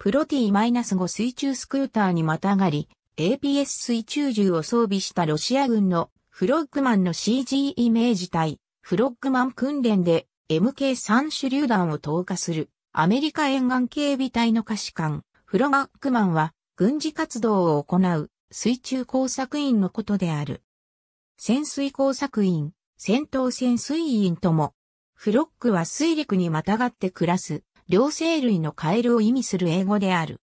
プロティ5水中スクーターにまたがり、APS 水中銃を装備したロシア軍のフロッグマンの CG イメージ隊、フロッグマン訓練で MK3 手榴弾を投下するアメリカ沿岸警備隊の可視官、フロックマンは軍事活動を行う水中工作員のことである。潜水工作員、戦闘潜水員とも、フロッグは水陸にまたがって暮らす両生類のカエルを意味する英語である。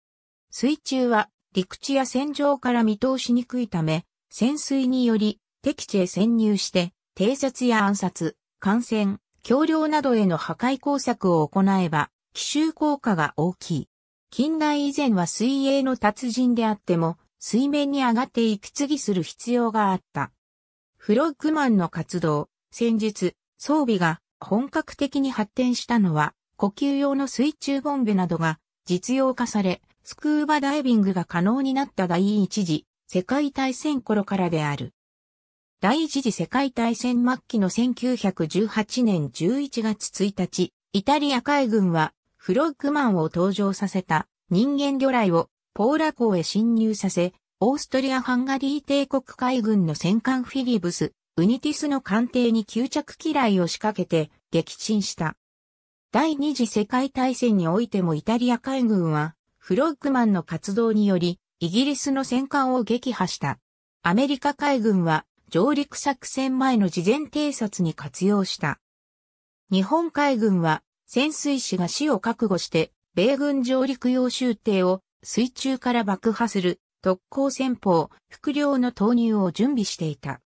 水中は陸地や戦場から見通しにくいため、潜水により敵地へ潜入して、偵察や暗殺、感染、橋梁などへの破壊工作を行えば、奇襲効果が大きい。近代以前は水泳の達人であっても、水面に上がって息継ぎする必要があった。フロッグマンの活動、戦術、装備が本格的に発展したのは呼吸用の水中ボンベなどが実用化され、スクーバダイビングが可能になった第一次世界大戦頃からである。第一次世界大戦末期の1918年11月1日、イタリア海軍はフロッグマンを登場させた人間魚雷をポーラ港へ侵入させ、オーストリア・ハンガリー帝国海軍の戦艦フィリブス、ウニティスの艦艇に吸着機雷を仕掛けて撃沈した。第二次世界大戦においてもイタリア海軍は、フロッグマンの活動により、イギリスの戦艦を撃破した。アメリカ海軍は、上陸作戦前の事前偵察に活用した。日本海軍は、潜水士が死を覚悟して、米軍上陸用集艇を水中から爆破する特攻戦法、副領の投入を準備していた。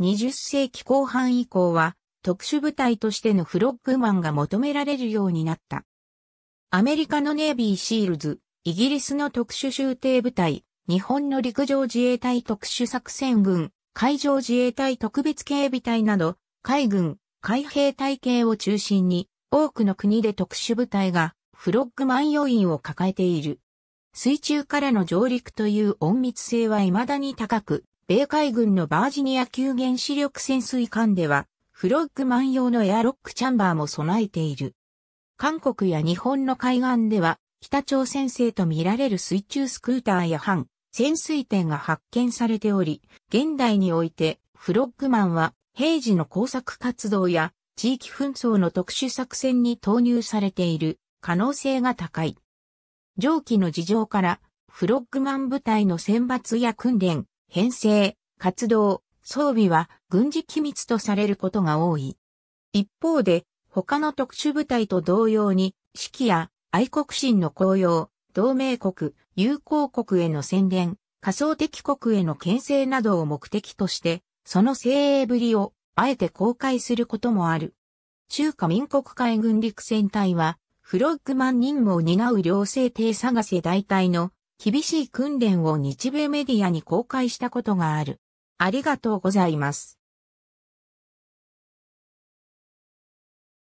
20世紀後半以降は、特殊部隊としてのフロッグマンが求められるようになった。アメリカのネイビーシールズ、イギリスの特殊州艇部隊、日本の陸上自衛隊特殊作戦軍、海上自衛隊特別警備隊など、海軍、海兵隊系を中心に、多くの国で特殊部隊が、フロッグマン要員を抱えている。水中からの上陸という隠密性は未だに高く、米海軍のバージニア級原子力潜水艦では、フロッグマン用のエアロックチャンバーも備えている。韓国や日本の海岸では、北朝鮮製と見られる水中スクーターや反潜水艇が発見されており、現代において、フロッグマンは、平時の工作活動や、地域紛争の特殊作戦に投入されている可能性が高い。上記の事情から、フロッグマン部隊の選抜や訓練、編成、活動、装備は軍事機密とされることが多い。一方で、他の特殊部隊と同様に、指揮や愛国心の高揚、同盟国、友好国への宣伝、仮想敵国への牽制などを目的として、その精鋭ぶりをあえて公開することもある。中華民国海軍陸戦隊は、フロッグマン任務を担う両生艇探せ大隊の厳しい訓練を日米メディアに公開したことがある。ありがとうございます。